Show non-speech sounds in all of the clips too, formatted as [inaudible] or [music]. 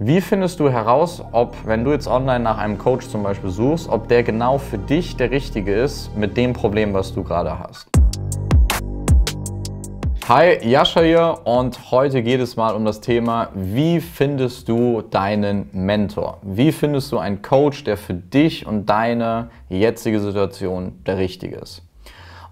Wie findest du heraus, ob, wenn du jetzt online nach einem Coach zum Beispiel suchst, ob der genau für dich der richtige ist mit dem Problem, was du gerade hast? Hi, Jascha hier und heute geht es mal um das Thema, wie findest du deinen Mentor? Wie findest du einen Coach, der für dich und deine jetzige Situation der richtige ist?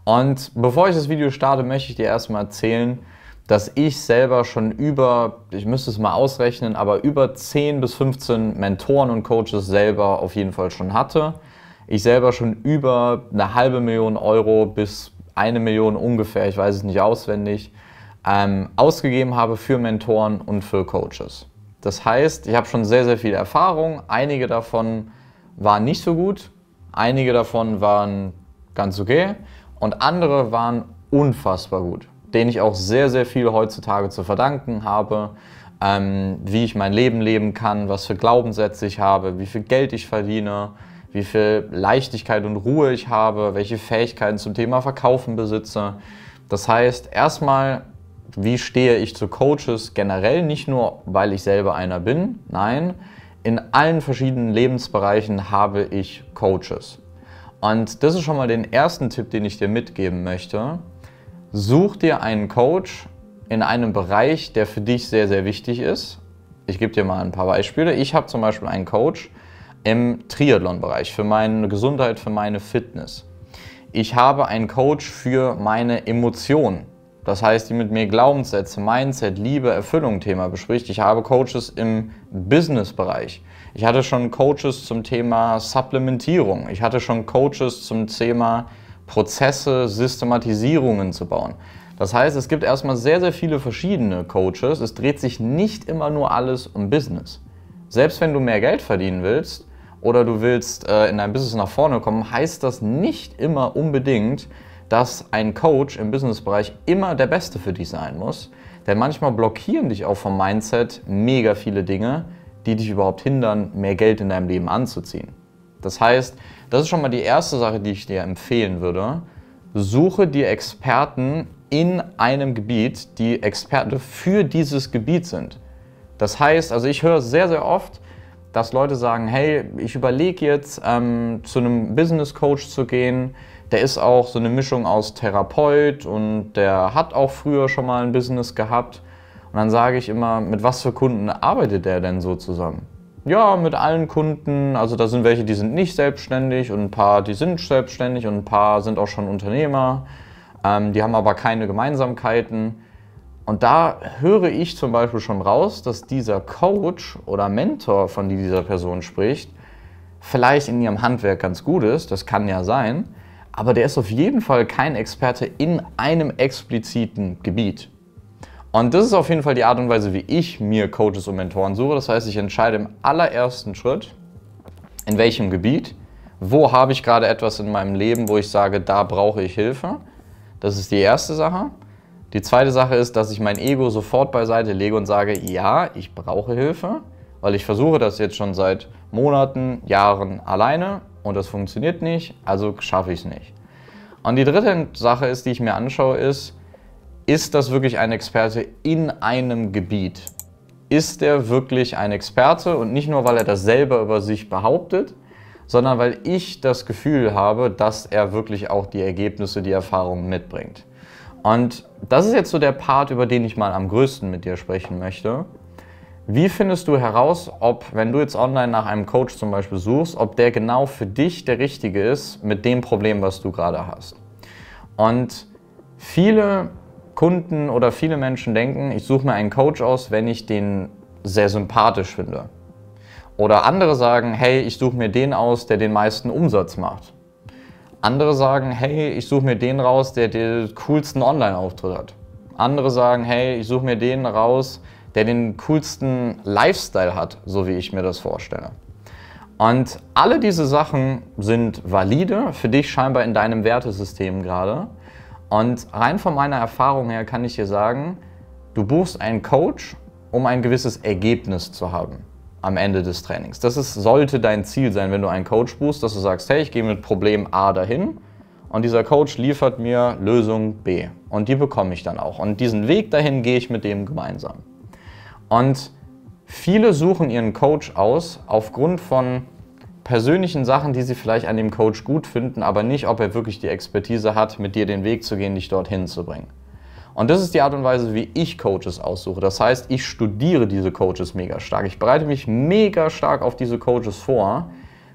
Und bevor ich das Video starte, möchte ich dir erstmal erzählen, dass ich selber schon über, ich müsste es mal ausrechnen, aber über 10 bis 15 Mentoren und Coaches selber auf jeden Fall schon hatte. Ich selber schon über eine halbe Million Euro bis eine Million ungefähr, ich weiß es nicht auswendig, ähm, ausgegeben habe für Mentoren und für Coaches. Das heißt, ich habe schon sehr, sehr viel Erfahrung. Einige davon waren nicht so gut, einige davon waren ganz okay und andere waren unfassbar gut den ich auch sehr, sehr viel heutzutage zu verdanken habe. Ähm, wie ich mein Leben leben kann, was für Glaubenssätze ich habe, wie viel Geld ich verdiene, wie viel Leichtigkeit und Ruhe ich habe, welche Fähigkeiten zum Thema Verkaufen besitze. Das heißt, erstmal, wie stehe ich zu Coaches generell, nicht nur, weil ich selber einer bin, nein, in allen verschiedenen Lebensbereichen habe ich Coaches. Und das ist schon mal den ersten Tipp, den ich dir mitgeben möchte. Such dir einen Coach in einem Bereich, der für dich sehr, sehr wichtig ist. Ich gebe dir mal ein paar Beispiele. Ich habe zum Beispiel einen Coach im Triathlon-Bereich für meine Gesundheit, für meine Fitness. Ich habe einen Coach für meine Emotionen. Das heißt, die mit mir Glaubenssätze, Mindset, Liebe, Erfüllung Thema bespricht. Ich habe Coaches im Business-Bereich. Ich hatte schon Coaches zum Thema Supplementierung. Ich hatte schon Coaches zum Thema Prozesse, Systematisierungen zu bauen. Das heißt, es gibt erstmal sehr, sehr viele verschiedene Coaches. Es dreht sich nicht immer nur alles um Business. Selbst wenn du mehr Geld verdienen willst oder du willst äh, in deinem Business nach vorne kommen, heißt das nicht immer unbedingt, dass ein Coach im Businessbereich immer der Beste für dich sein muss. Denn manchmal blockieren dich auch vom Mindset mega viele Dinge, die dich überhaupt hindern, mehr Geld in deinem Leben anzuziehen. Das heißt, das ist schon mal die erste Sache, die ich dir empfehlen würde. Suche dir Experten in einem Gebiet, die Experte für dieses Gebiet sind. Das heißt, also ich höre sehr, sehr oft, dass Leute sagen, hey, ich überlege jetzt, ähm, zu einem Business Coach zu gehen. Der ist auch so eine Mischung aus Therapeut und der hat auch früher schon mal ein Business gehabt. Und dann sage ich immer, mit was für Kunden arbeitet der denn so zusammen? Ja, mit allen Kunden. Also da sind welche, die sind nicht selbstständig und ein paar, die sind selbstständig und ein paar sind auch schon Unternehmer. Ähm, die haben aber keine Gemeinsamkeiten. Und da höre ich zum Beispiel schon raus, dass dieser Coach oder Mentor, von dem dieser Person spricht, vielleicht in ihrem Handwerk ganz gut ist, das kann ja sein, aber der ist auf jeden Fall kein Experte in einem expliziten Gebiet. Und das ist auf jeden Fall die Art und Weise, wie ich mir Coaches und Mentoren suche. Das heißt, ich entscheide im allerersten Schritt, in welchem Gebiet, wo habe ich gerade etwas in meinem Leben, wo ich sage, da brauche ich Hilfe. Das ist die erste Sache. Die zweite Sache ist, dass ich mein Ego sofort beiseite lege und sage, ja, ich brauche Hilfe, weil ich versuche das jetzt schon seit Monaten, Jahren alleine und das funktioniert nicht, also schaffe ich es nicht. Und die dritte Sache ist, die ich mir anschaue, ist, ist das wirklich ein Experte in einem Gebiet? Ist er wirklich ein Experte und nicht nur, weil er das selber über sich behauptet, sondern weil ich das Gefühl habe, dass er wirklich auch die Ergebnisse, die Erfahrungen mitbringt. Und das ist jetzt so der Part, über den ich mal am größten mit dir sprechen möchte. Wie findest du heraus, ob, wenn du jetzt online nach einem Coach zum Beispiel suchst, ob der genau für dich der richtige ist mit dem Problem, was du gerade hast? Und viele Kunden oder viele Menschen denken, ich suche mir einen Coach aus, wenn ich den sehr sympathisch finde. Oder andere sagen, hey, ich suche mir den aus, der den meisten Umsatz macht. Andere sagen, hey, ich suche mir den raus, der den coolsten Online-Auftritt hat. Andere sagen, hey, ich suche mir den raus, der den coolsten Lifestyle hat, so wie ich mir das vorstelle. Und alle diese Sachen sind valide für dich scheinbar in deinem Wertesystem gerade. Und rein von meiner Erfahrung her kann ich dir sagen, du buchst einen Coach, um ein gewisses Ergebnis zu haben am Ende des Trainings. Das ist, sollte dein Ziel sein, wenn du einen Coach buchst, dass du sagst, hey, ich gehe mit Problem A dahin und dieser Coach liefert mir Lösung B und die bekomme ich dann auch. Und diesen Weg dahin gehe ich mit dem gemeinsam. Und viele suchen ihren Coach aus aufgrund von persönlichen Sachen, die sie vielleicht an dem Coach gut finden, aber nicht, ob er wirklich die Expertise hat, mit dir den Weg zu gehen, dich dorthin zu bringen. Und das ist die Art und Weise, wie ich Coaches aussuche. Das heißt, ich studiere diese Coaches mega stark. Ich bereite mich mega stark auf diese Coaches vor,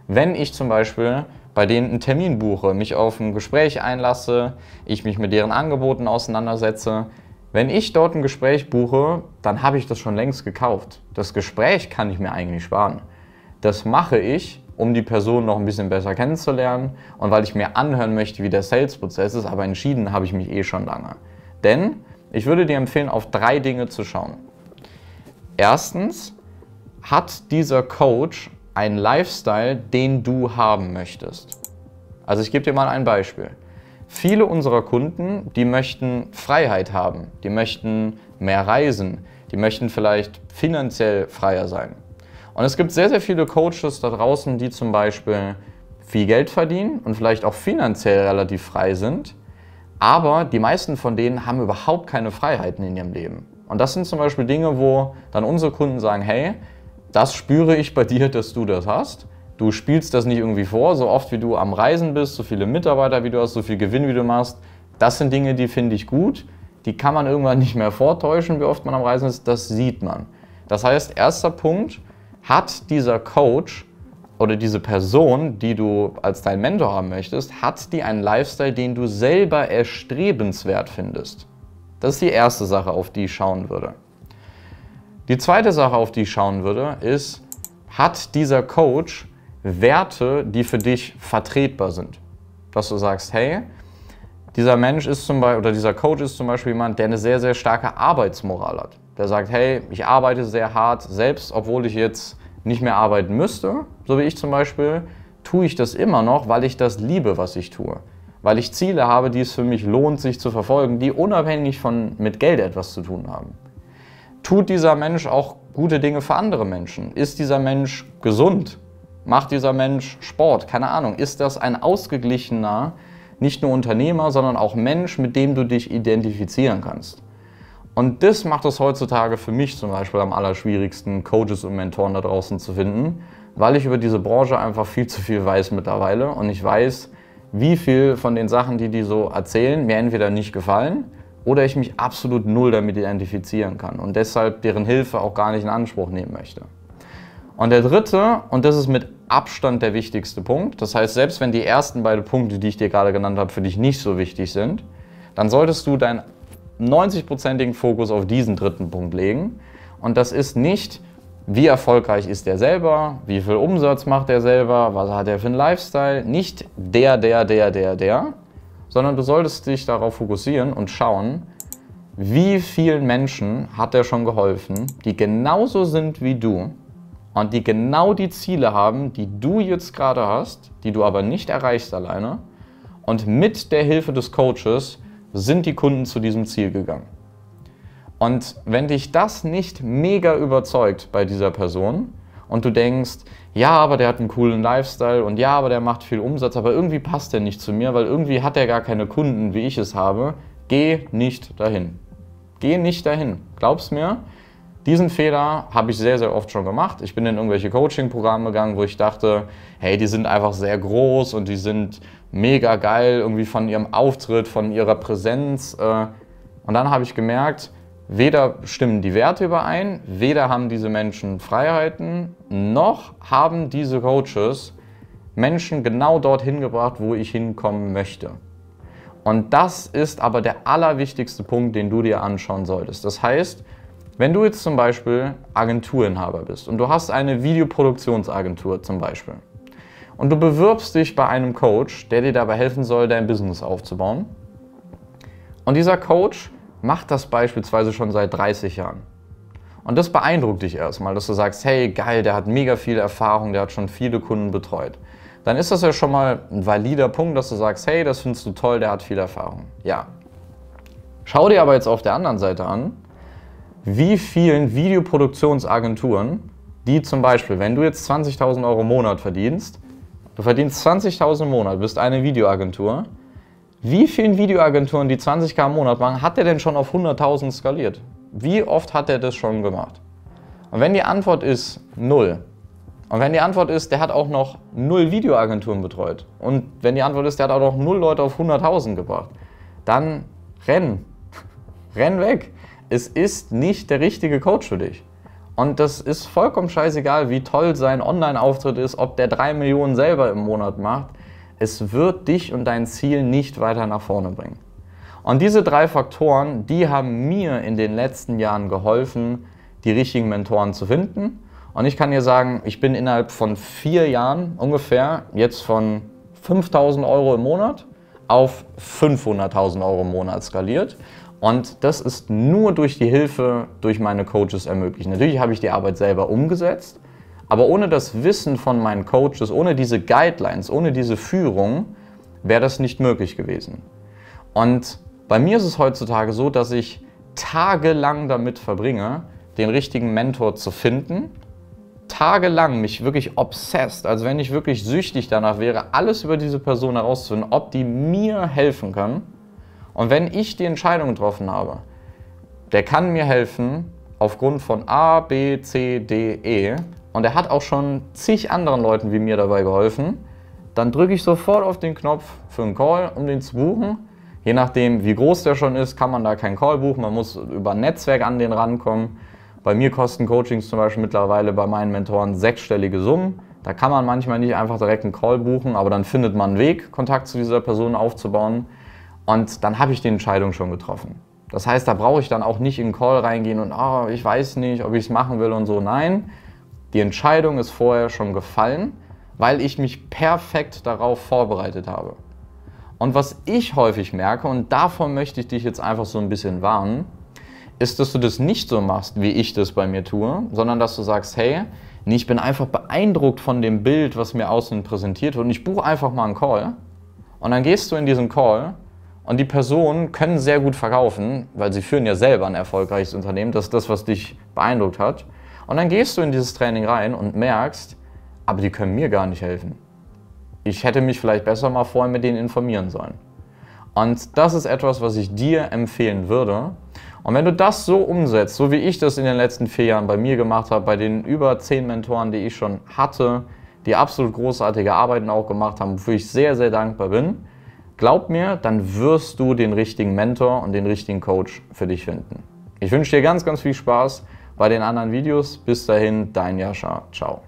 wenn ich zum Beispiel bei denen einen Termin buche, mich auf ein Gespräch einlasse, ich mich mit deren Angeboten auseinandersetze. Wenn ich dort ein Gespräch buche, dann habe ich das schon längst gekauft. Das Gespräch kann ich mir eigentlich sparen. Das mache ich, um die Person noch ein bisschen besser kennenzulernen und weil ich mir anhören möchte, wie der Sales-Prozess ist, aber entschieden habe ich mich eh schon lange. Denn ich würde dir empfehlen, auf drei Dinge zu schauen. Erstens, hat dieser Coach einen Lifestyle, den du haben möchtest? Also ich gebe dir mal ein Beispiel. Viele unserer Kunden, die möchten Freiheit haben, die möchten mehr reisen, die möchten vielleicht finanziell freier sein. Und es gibt sehr, sehr viele Coaches da draußen, die zum Beispiel viel Geld verdienen und vielleicht auch finanziell relativ frei sind. Aber die meisten von denen haben überhaupt keine Freiheiten in ihrem Leben. Und das sind zum Beispiel Dinge, wo dann unsere Kunden sagen, hey, das spüre ich bei [laughs] dir, dass du das hast. Du spielst das nicht irgendwie vor, so oft wie du am Reisen bist, so viele Mitarbeiter wie du hast, so viel Gewinn wie du machst. Das sind Dinge, die finde ich gut. Die kann man irgendwann nicht mehr vortäuschen, wie oft man am Reisen ist. Das sieht man. Das heißt, erster Punkt, hat dieser Coach oder diese Person, die du als dein Mentor haben möchtest, hat die einen Lifestyle, den du selber erstrebenswert findest? Das ist die erste Sache, auf die ich schauen würde. Die zweite Sache, auf die ich schauen würde, ist, hat dieser Coach Werte, die für dich vertretbar sind? Dass du sagst, hey, dieser Mensch ist zum Beispiel, oder dieser Coach ist zum Beispiel jemand, der eine sehr, sehr starke Arbeitsmoral hat der sagt, hey, ich arbeite sehr hart, selbst obwohl ich jetzt nicht mehr arbeiten müsste, so wie ich zum Beispiel, tue ich das immer noch, weil ich das liebe, was ich tue. Weil ich Ziele habe, die es für mich lohnt, sich zu verfolgen, die unabhängig von mit Geld etwas zu tun haben. Tut dieser Mensch auch gute Dinge für andere Menschen? Ist dieser Mensch gesund? Macht dieser Mensch Sport? Keine Ahnung. Ist das ein ausgeglichener, nicht nur Unternehmer, sondern auch Mensch, mit dem du dich identifizieren kannst? Und das macht es heutzutage für mich zum Beispiel am allerschwierigsten, Coaches und Mentoren da draußen zu finden, weil ich über diese Branche einfach viel zu viel weiß mittlerweile und ich weiß, wie viel von den Sachen, die die so erzählen, mir entweder nicht gefallen oder ich mich absolut null damit identifizieren kann und deshalb deren Hilfe auch gar nicht in Anspruch nehmen möchte. Und der dritte, und das ist mit Abstand der wichtigste Punkt, das heißt, selbst wenn die ersten beiden Punkte, die ich dir gerade genannt habe, für dich nicht so wichtig sind, dann solltest du dein 90-prozentigen Fokus auf diesen dritten Punkt legen. Und das ist nicht, wie erfolgreich ist der selber, wie viel Umsatz macht er selber, was hat er für einen Lifestyle. Nicht der, der, der, der, der, sondern du solltest dich darauf fokussieren und schauen, wie vielen Menschen hat er schon geholfen, die genauso sind wie du und die genau die Ziele haben, die du jetzt gerade hast, die du aber nicht erreichst alleine. Und mit der Hilfe des Coaches sind die Kunden zu diesem Ziel gegangen. Und wenn dich das nicht mega überzeugt bei dieser Person und du denkst, ja, aber der hat einen coolen Lifestyle und ja, aber der macht viel Umsatz, aber irgendwie passt der nicht zu mir, weil irgendwie hat er gar keine Kunden, wie ich es habe, geh nicht dahin. Geh nicht dahin. Glaub's mir, diesen Fehler habe ich sehr, sehr oft schon gemacht. Ich bin in irgendwelche Coaching-Programme gegangen, wo ich dachte, hey, die sind einfach sehr groß und die sind mega geil irgendwie von ihrem Auftritt, von ihrer Präsenz. Äh. Und dann habe ich gemerkt, weder stimmen die Werte überein, weder haben diese Menschen Freiheiten, noch haben diese Coaches Menschen genau dorthin gebracht, wo ich hinkommen möchte. Und das ist aber der allerwichtigste Punkt, den du dir anschauen solltest. Das heißt, wenn du jetzt zum Beispiel Agenturinhaber bist und du hast eine Videoproduktionsagentur zum Beispiel und du bewirbst dich bei einem Coach, der dir dabei helfen soll, dein Business aufzubauen und dieser Coach macht das beispielsweise schon seit 30 Jahren. Und das beeindruckt dich erstmal, dass du sagst, hey, geil, der hat mega viel Erfahrung, der hat schon viele Kunden betreut. Dann ist das ja schon mal ein valider Punkt, dass du sagst, hey, das findest du toll, der hat viel Erfahrung. Ja. Schau dir aber jetzt auf der anderen Seite an, wie vielen Videoproduktionsagenturen, die zum Beispiel, wenn du jetzt 20.000 Euro im Monat verdienst, du verdienst 20.000 im Monat, bist eine Videoagentur, wie vielen Videoagenturen, die 20k im Monat machen, hat der denn schon auf 100.000 skaliert? Wie oft hat er das schon gemacht? Und wenn die Antwort ist null, und wenn die Antwort ist, der hat auch noch null Videoagenturen betreut. Und wenn die Antwort ist, der hat auch noch null Leute auf 100.000 gebracht. Dann renn. [laughs] renn weg es ist nicht der richtige Coach für dich. Und das ist vollkommen scheißegal, wie toll sein Online-Auftritt ist, ob der drei Millionen selber im Monat macht. Es wird dich und dein Ziel nicht weiter nach vorne bringen. Und diese drei Faktoren, die haben mir in den letzten Jahren geholfen, die richtigen Mentoren zu finden. Und ich kann dir sagen, ich bin innerhalb von vier Jahren ungefähr jetzt von 5000 Euro im Monat auf 500.000 Euro im Monat skaliert. Und das ist nur durch die Hilfe durch meine Coaches ermöglicht. Natürlich habe ich die Arbeit selber umgesetzt, aber ohne das Wissen von meinen Coaches, ohne diese Guidelines, ohne diese Führung, wäre das nicht möglich gewesen. Und bei mir ist es heutzutage so, dass ich tagelang damit verbringe, den richtigen Mentor zu finden, tagelang mich wirklich obsessed, als wenn ich wirklich süchtig danach wäre, alles über diese Person herauszufinden, ob die mir helfen kann und wenn ich die Entscheidung getroffen habe, der kann mir helfen aufgrund von A, B, C, D, E und er hat auch schon zig anderen Leuten wie mir dabei geholfen, dann drücke ich sofort auf den Knopf für einen Call, um den zu buchen. Je nachdem, wie groß der schon ist, kann man da keinen Call buchen. Man muss über ein Netzwerk an den rankommen. Bei mir kosten Coachings zum Beispiel mittlerweile bei meinen Mentoren sechsstellige Summen. Da kann man manchmal nicht einfach direkt einen Call buchen, aber dann findet man einen Weg, Kontakt zu dieser Person aufzubauen. Und dann habe ich die Entscheidung schon getroffen. Das heißt, da brauche ich dann auch nicht in den Call reingehen und oh, ich weiß nicht, ob ich es machen will und so. Nein, die Entscheidung ist vorher schon gefallen, weil ich mich perfekt darauf vorbereitet habe. Und was ich häufig merke, und davon möchte ich dich jetzt einfach so ein bisschen warnen, ist, dass du das nicht so machst, wie ich das bei mir tue, sondern dass du sagst, hey, nee, ich bin einfach beeindruckt von dem Bild, was mir außen präsentiert wird und ich buche einfach mal einen Call. Und dann gehst du in diesen Call und die Personen können sehr gut verkaufen, weil sie führen ja selber ein erfolgreiches Unternehmen. Das ist das, was dich beeindruckt hat. Und dann gehst du in dieses Training rein und merkst, aber die können mir gar nicht helfen. Ich hätte mich vielleicht besser mal vorher mit denen informieren sollen. Und das ist etwas, was ich dir empfehlen würde. Und wenn du das so umsetzt, so wie ich das in den letzten vier Jahren bei mir gemacht habe, bei den über zehn Mentoren, die ich schon hatte, die absolut großartige Arbeiten auch gemacht haben, wofür ich sehr, sehr dankbar bin, Glaub mir, dann wirst du den richtigen Mentor und den richtigen Coach für dich finden. Ich wünsche dir ganz, ganz viel Spaß bei den anderen Videos. Bis dahin, dein Jascha. Ciao.